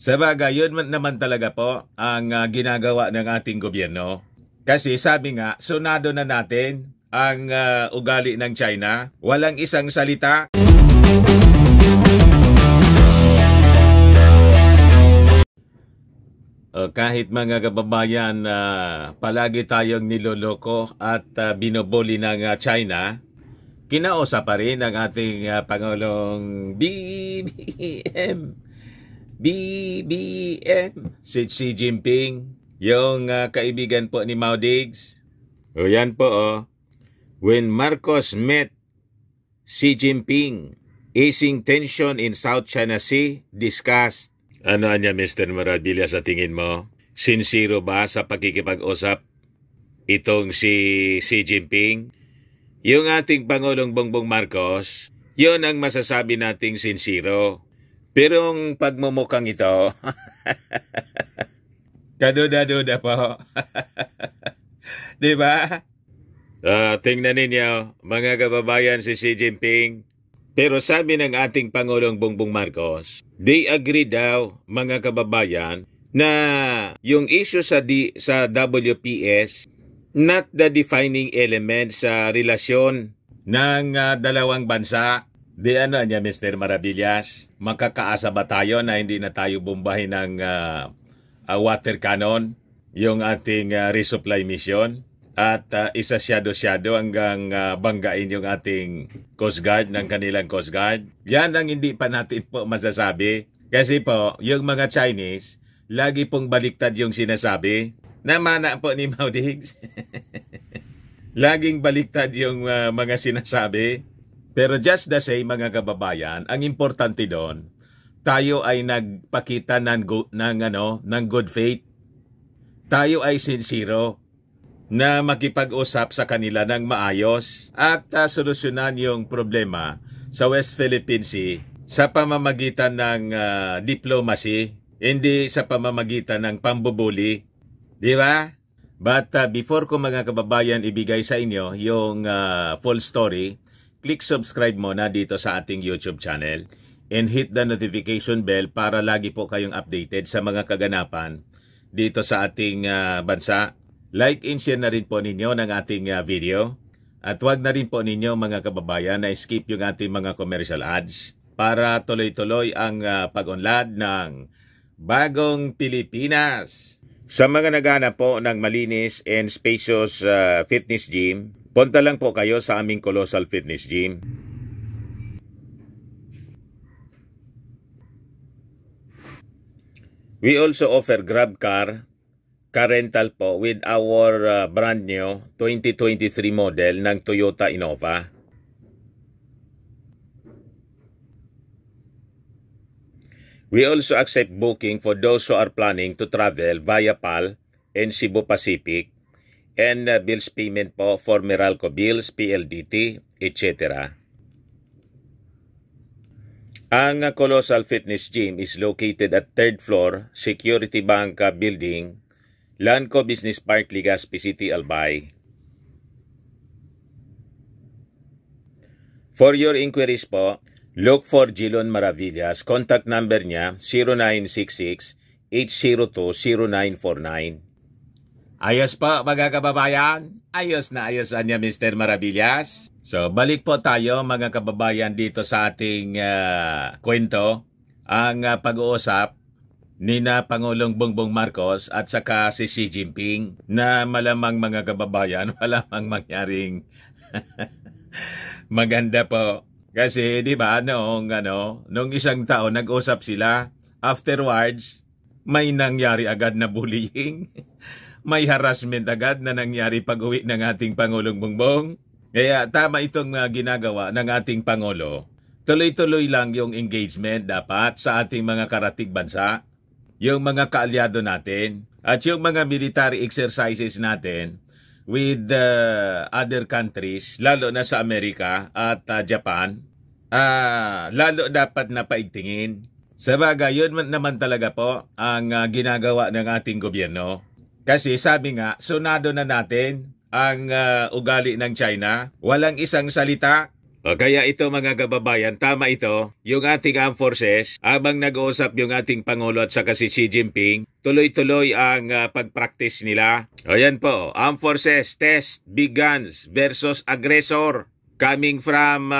Sabaga, yun naman talaga po ang uh, ginagawa ng ating gobyerno. Kasi sabi nga, sunado na natin ang uh, ugali ng China. Walang isang salita. Uh, kahit mga kababayan, uh, palagi tayong niloloko at uh, binoboli ng uh, China, kinausap pa rin ang ating uh, Pangulong BBM. BBM, si Xi Jinping, yung uh, kaibigan po ni Mao Diggs. O oh, yan po, oh. When Marcos met Xi Jinping, easing tension in South China Sea discussed. Ano niya, Mr. Maradilla, sa tingin mo? Sinsiro ba sa pakikipag-usap itong si Xi Jinping? Yung ating Pangulong Bongbong Marcos, yon ang masasabi nating sinsiro. Pero ang pagmumukhang ito, kaduda-duda po. Di ba? Uh, tingnan ninyo, mga kababayan si Xi Jinping. Pero sabi ng ating Pangulong Bongbong Marcos, they agree daw, mga kababayan, na yung issue sa, D, sa WPS, not the defining element sa relasyon ng uh, dalawang bansa Di ano niya, Mr. Maravillas, makakaasa ba tayo na hindi na tayo bombahin ng uh, uh, water cannon, yung ating uh, resupply mission? At uh, isa shadow-shadow hanggang uh, banggain yung ating Coast Guard ng kanilang Coast Guard? Yan ang hindi pa natin po masasabi. Kasi po, yung mga Chinese, lagi pong baliktad yung sinasabi. Namana po ni Maudix. Laging baliktad yung uh, mga sinasabi. Pero just the same mga kababayan, ang importante doon, tayo ay nagpakita ng, ng, ano, ng good faith. Tayo ay sincero na makipag-usap sa kanila ng maayos at uh, solusyonan yung problema sa West Philippine Sea sa pamamagitan ng uh, diplomacy, hindi sa pamamagitan ng pambubuli. Di ba? But uh, before ko mga kababayan ibigay sa inyo yung uh, full story, click subscribe mo na dito sa ating YouTube channel and hit the notification bell para lagi po kayong updated sa mga kaganapan dito sa ating uh, bansa. Like and share na rin po ninyo ng ating uh, video. At wag na rin po ninyo mga kababayan na skip yung ating mga commercial ads para tuloy-tuloy ang uh, pag-unlad ng Bagong Pilipinas. Sa mga nagana po ng malinis and spacious uh, fitness gym, Punta lang po kayo sa aming Colossal Fitness Gym. We also offer grab car, car rental po with our uh, brand new 2023 model ng Toyota Innova. We also accept booking for those who are planning to travel via PAL and Cebu Pacific and uh, bills payment po for Meralco bills, PLDT, etc. Ang Colossal Fitness Gym is located at 3rd floor, Security Banca uh, Building, Lanco Business Park, Legazpi City, Albay. For your inquiries po, look for Jilon Maravillas. Contact number niya 0966-802-0949. Ayos po mga kababayan. Ayos na ayos niya Mr. Marabillas. So balik po tayo mga kababayan dito sa ating uh, kwento. Ang uh, pag-uusap ni na Pangulong Bongbong Marcos at saka si Xi Jinping na malamang mga kababayan malamang mangyaring maganda po. Kasi 'di ba noong ano, noong isang taon nag-usap sila, afterwards may nangyari agad na bullying. may harassment agad na nangyari pag-uwi ng ating Pangulong Bongbong. Kaya tama itong uh, ginagawa ng ating Pangulo. Tuloy-tuloy lang yung engagement dapat sa ating mga karatig bansa, yung mga kaalyado natin, at yung mga military exercises natin with uh, other countries, lalo na sa Amerika at uh, Japan, uh, lalo dapat na paigtingin. Sa bagay, yun naman talaga po ang uh, ginagawa ng ating gobyerno kasi sabi nga, sunado na natin ang uh, ugali ng China. Walang isang salita. O kaya ito mga kababayan, tama ito, yung ating armed forces, habang nag-uusap yung ating Pangulo at saka si Xi Jinping, tuloy-tuloy ang uh, pag-practice nila. O yan po, armed forces test big guns versus aggressor coming from uh,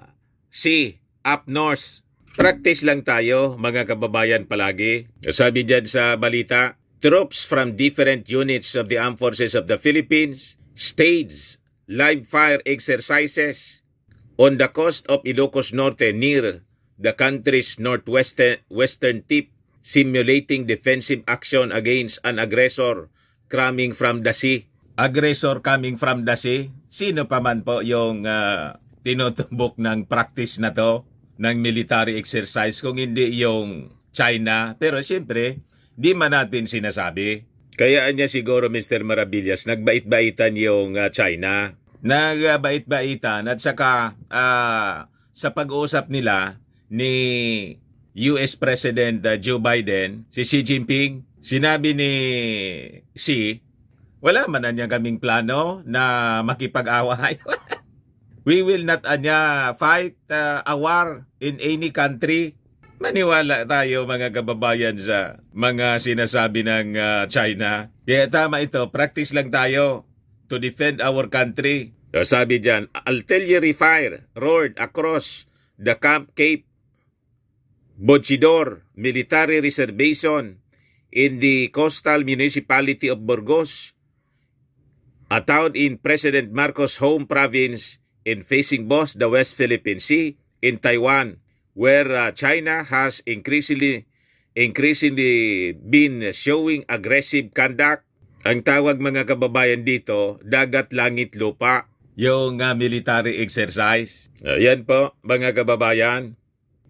ah, sea up north. Practice lang tayo mga kababayan palagi. Sabi dyan sa balita, troops from different units of the Armed Forces of the Philippines staged live fire exercises on the coast of Ilocos Norte near the country's northwestern western tip, simulating defensive action against an aggressor coming from the sea. Aggressor coming from the sea? Sino pa man po yung uh, tinutumbok ng practice na to ng military exercise kung hindi yung China? Pero siyempre, Di man natin sinasabi. Kaya niya siguro Mr. Marabillas nagbait-baitan yung uh, China. Nagbait-baitan at saka uh, sa pag-uusap nila ni US President uh, Joe Biden, si Xi Jinping, sinabi ni Xi, wala man na niya kaming plano na makipag-away. We will not anya fight uh, a war in any country Maniwala tayo mga kababayan sa mga sinasabi ng uh, China. Kaya tama ito, practice lang tayo to defend our country. So sabi dyan, artillery fire roared across the Camp Cape Bochidor Military Reservation in the coastal municipality of Burgos, a town in President Marcos' home province in facing both the West Philippine Sea in Taiwan where uh, China has increasingly increasingly been showing aggressive conduct. Ang tawag mga kababayan dito, dagat, langit, lupa. Yung uh, military exercise. Ayan uh, po mga kababayan.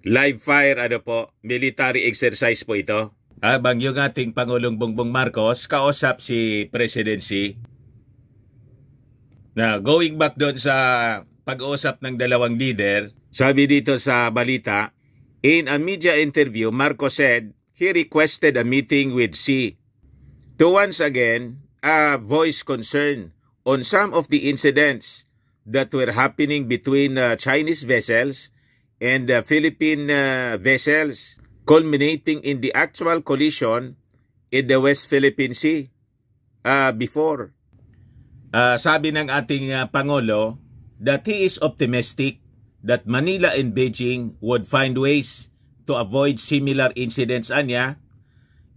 Live fire ano po, military exercise po ito. Habang yung ating Pangulong Bongbong Marcos, kausap si presidency. Now, going back doon sa pag-uusap ng dalawang leader, sabi dito sa balita, in a media interview, Marcos said he requested a meeting with C to once again uh, voice concern on some of the incidents that were happening between uh, Chinese vessels and uh, Philippine uh, vessels, culminating in the actual collision in the West Philippine Sea uh, before. Uh, sabi ng ating uh, Pangulo that he is optimistic that Manila and Beijing would find ways to avoid similar incidents anya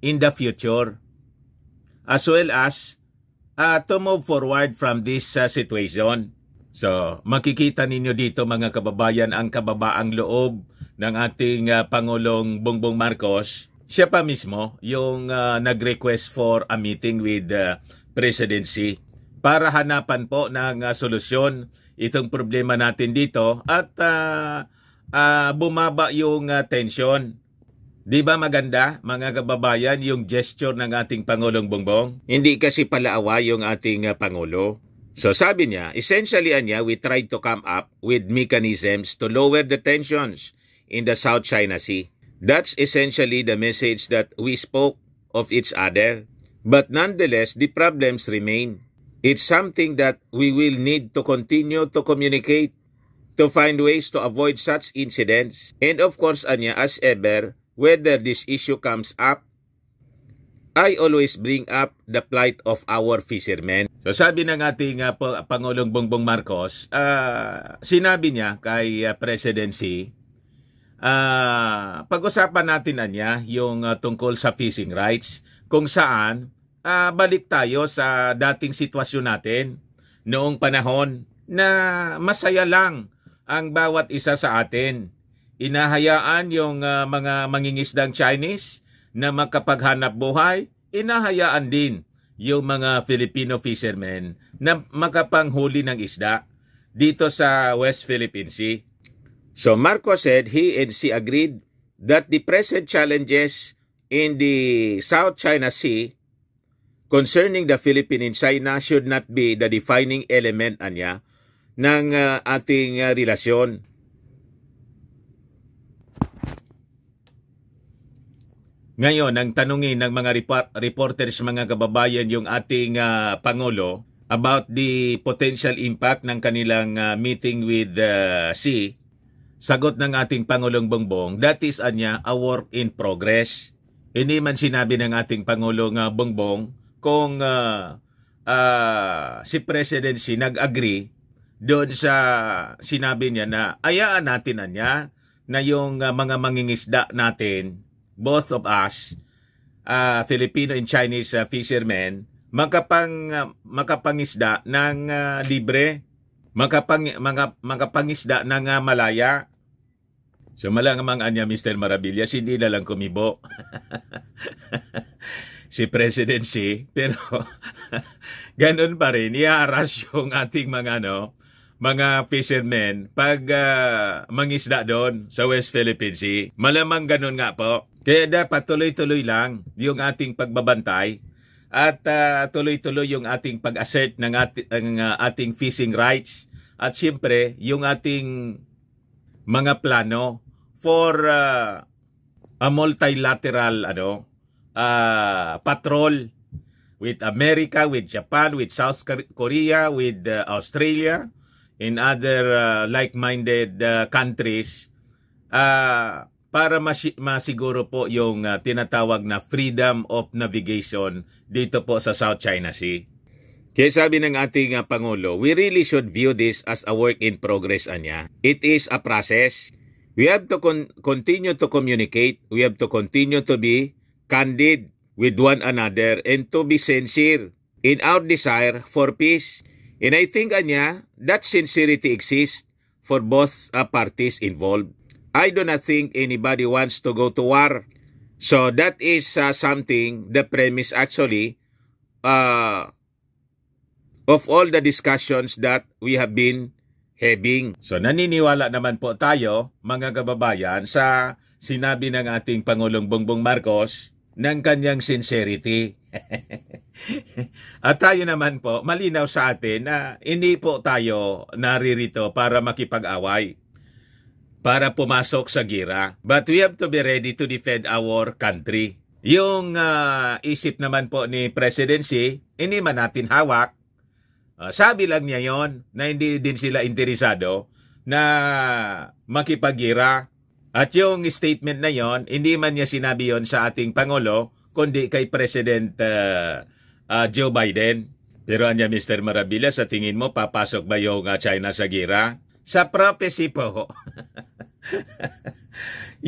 in the future as well as uh, to move forward from this uh, situation. So, makikita ninyo dito mga kababayan ang kababaang loob ng ating uh, Pangulong Bongbong Marcos. Siya pa mismo yung uh, nag-request for a meeting with the uh, presidency para hanapan po ng uh, solusyon itong problema natin dito at uh, uh, bumaba yung uh, ah, tension. 'Di ba maganda mga kababayan yung gesture ng ating Pangulong Bongbong? Hindi kasi palaawa yung ating uh, pangulo. So sabi niya, essentially niya, we tried to come up with mechanisms to lower the tensions in the South China Sea. That's essentially the message that we spoke of each other. But nonetheless, the problems remain. It's something that we will need to continue to communicate to find ways to avoid such incidents. And of course, Anya, as ever, whether this issue comes up, I always bring up the plight of our fishermen. So sabi ng ating uh, Pangulong Bongbong Marcos, uh, sinabi niya kay uh, ah, presidency, uh, pag-usapan natin na niya yung uh, tungkol sa fishing rights kung saan uh, balik tayo sa dating sitwasyon natin noong panahon na masaya lang ang bawat isa sa atin. Inahayaan yung uh, mga mangingisdang Chinese na makapaghanap buhay, inahayaan din yung mga Filipino fishermen na makapanghuli ng isda dito sa West Philippine Sea. So Marco said he and she agreed that the present challenges in the South China Sea concerning the Philippine in China should not be the defining element anya ng uh, ating uh, relasyon. Ngayon, ang tanungin ng mga reporters, mga kababayan, yung ating uh, Pangulo about the potential impact ng kanilang uh, meeting with uh, Xi, sagot ng ating Pangulong Bongbong, that is anya, a work in progress. Hindi man sinabi ng ating Pangulong uh, Bongbong kung uh, uh, si presidency nag-agree doon sa sinabi niya na ayaan natin na niya na yung uh, mga mangingisda natin, both of us, uh, Filipino and Chinese uh, fishermen, makapang, uh, makapangisda ng uh, libre, makapang, mga, makapangisda ng uh, malaya, Siya so, malang mga anya Mr. Marabillas, hindi na lang kumibo. si presidency, pero ganun pa rin, iaras yung ating mga, ano, mga fishermen pag uh, mangisda doon sa West Philippine Sea. Malamang ganun nga po. Kaya dapat tuloy-tuloy lang yung ating pagbabantay at uh, tuloy-tuloy yung ating pag-assert ng ating, ang, ah, ating fishing rights at siyempre yung ating mga plano for uh, a multilateral ano uh, patrol with America, with Japan, with South Korea, with uh, Australia, and other uh, like-minded uh, countries uh, para masi- masiguro po yung uh, tinatawag na freedom of navigation dito po sa South China Sea. Kaya sabi ng ating uh, Pangulo, we really should view this as a work in progress, Anya. It is a process. We have to con- continue to communicate. We have to continue to be candid with one another, and to be sincere in our desire for peace. And I think, Anya, that sincerity exists for both uh, parties involved. I do not think anybody wants to go to war. So that is uh, something, the premise actually, uh, of all the discussions that we have been having. So naniniwala naman po tayo, mga kababayan, sa sinabi ng ating Pangulong Bongbong Marcos ng kanyang sincerity. At tayo naman po, malinaw sa atin na hindi po tayo naririto para makipag-away, para pumasok sa gira. But we have to be ready to defend our country. Yung uh, isip naman po ni presidency, hindi man natin hawak. Uh, sabi lang niya yon na hindi din sila interesado na makipagira at yung statement na yon, hindi man niya sinabi yon sa ating Pangulo, kundi kay President uh, uh, Joe Biden. Pero anya Mr. Marabila, sa tingin mo, papasok ba yung uh, China sa gira? Sa prophecy po,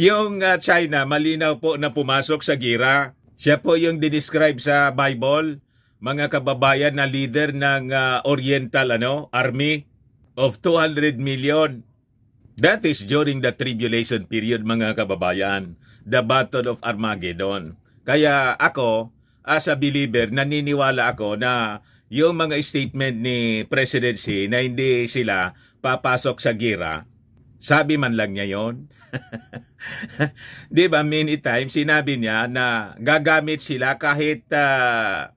yung uh, China, malinaw po na pumasok sa gira. Siya po yung didescribe sa Bible, mga kababayan na leader ng uh, Oriental ano, Army of 200 million That is during the tribulation period mga kababayan, the battle of Armageddon. Kaya ako, as a believer, naniniwala ako na yung mga statement ni presidency na hindi sila papasok sa gira, sabi man lang niya yon. 'Di ba many times sinabi niya na gagamit sila kahit uh,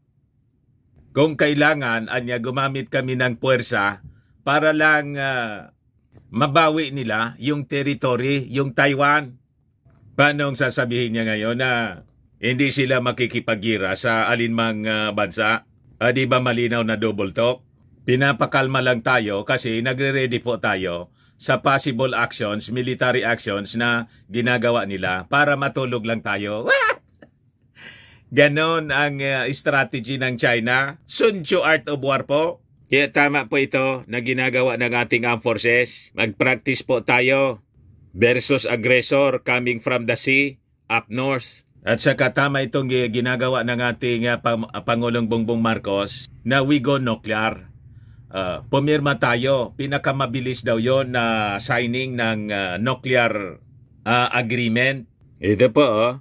kung kailangan anya gumamit kami ng puwersa para lang uh, mabawi nila yung territory, yung Taiwan. Paano ang sasabihin niya ngayon na hindi sila makikipagira sa alinmang uh, bansa? Uh, di ba malinaw na double talk? Pinapakalma lang tayo kasi nagre-ready po tayo sa possible actions, military actions na ginagawa nila para matulog lang tayo. What? Ganon ang uh, strategy ng China. Sun Tzu Art of War po. Kaya tama po ito na ginagawa ng ating armed forces. Mag-practice po tayo versus aggressor coming from the sea up north. At saka tama itong ginagawa ng ating uh, Pangulong Bongbong Marcos na we go nuclear. Uh, ah, pumirma tayo. Pinakamabilis daw yon na signing ng uh, nuclear uh, agreement. Ito po, oh.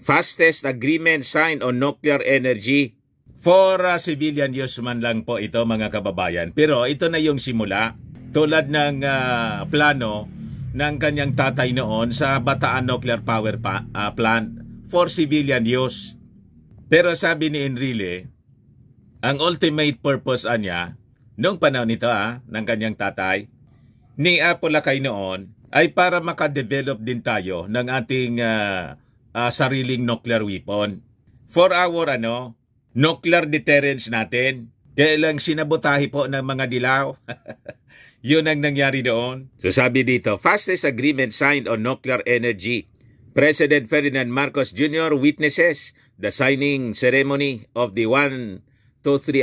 fastest agreement signed on nuclear energy For uh, civilian use man lang po ito mga kababayan. Pero ito na yung simula tulad ng uh, plano ng kanyang tatay noon sa Bataan Nuclear Power pa, uh, Plant for civilian use. Pero sabi ni Enrile, ang ultimate purpose ah, niya noong panahon nito ah, ng kanyang tatay ni Apolakay noon ay para makadevelop din tayo ng ating uh, uh, sariling nuclear weapon. For our ano, Nuclear deterrence natin. Kailang sinabotahi po ng mga dilaw. Yun ang nangyari doon. So sabi dito, fastest agreement signed on nuclear energy. President Ferdinand Marcos Jr. witnesses the signing ceremony of the 1-2-3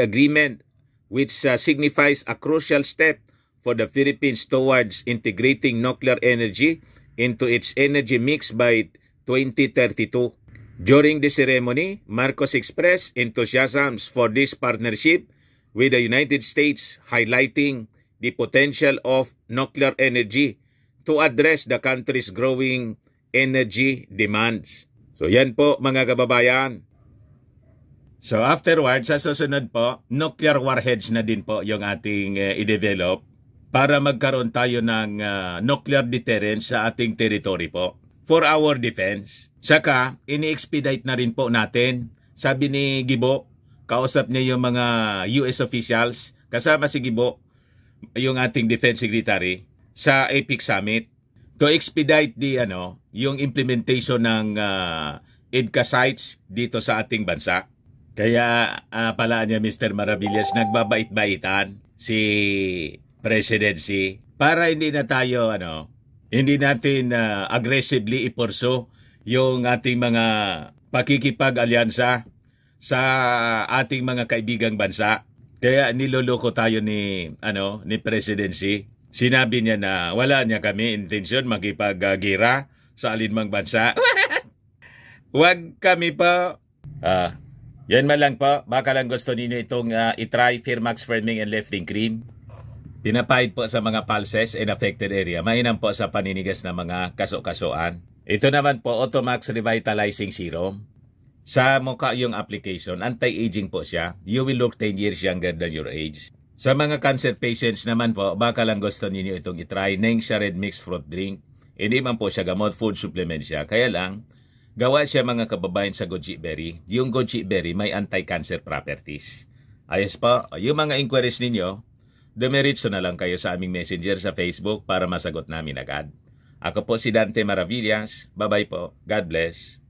agreement which uh, signifies a crucial step for the Philippines towards integrating nuclear energy into its energy mix by 2032. During the ceremony, Marcos expressed enthusiasm for this partnership with the United States, highlighting the potential of nuclear energy to address the country's growing energy demands. So yan po mga kababayan. So afterwards, sa susunod po, nuclear warheads na din po yung ating uh, i-develop para magkaroon tayo ng uh, nuclear deterrence sa ating territory po for our defense. Saka, ini-expedite na rin po natin. Sabi ni Gibo, kausap niya yung mga US officials, kasama si Gibo, yung ating defense secretary, sa APIC summit to expedite the ano, yung implementation ng uh, EDCA sites dito sa ating bansa. Kaya uh, pala niya Mr. Maravillas nagbabait-baitan si presidency para hindi na tayo ano hindi natin uh, aggressively iporso yung ating mga pakikipag-alyansa sa ating mga kaibigang bansa. Kaya niloloko tayo ni ano ni presidency. Sinabi niya na wala niya kami intensyon magkipag-gira sa alinmang bansa. Wag kami po. Ah, yan man lang po. Baka lang gusto ninyo itong uh, itry Firmax Firming and Lifting Cream. Pinapahid po sa mga pulses and affected area, mainam po sa paninigas ng mga kaso-kasuan. Ito naman po, Automax Revitalizing Serum. Sa mukha yung application, anti-aging po siya. You will look 10 years younger than your age. Sa mga cancer patients naman po, baka lang gusto ninyo itong itry. Nengsia Red Mixed Fruit Drink. Hindi man po siya gamot, food supplement siya. Kaya lang, gawa siya mga kababayan sa goji berry. Yung goji berry may anti-cancer properties. Ayos po, yung mga inquiries ninyo, dumiritso na lang kayo sa aming messenger sa Facebook para masagot namin agad. Ako po si Dante Maravillas. Bye-bye po. God bless.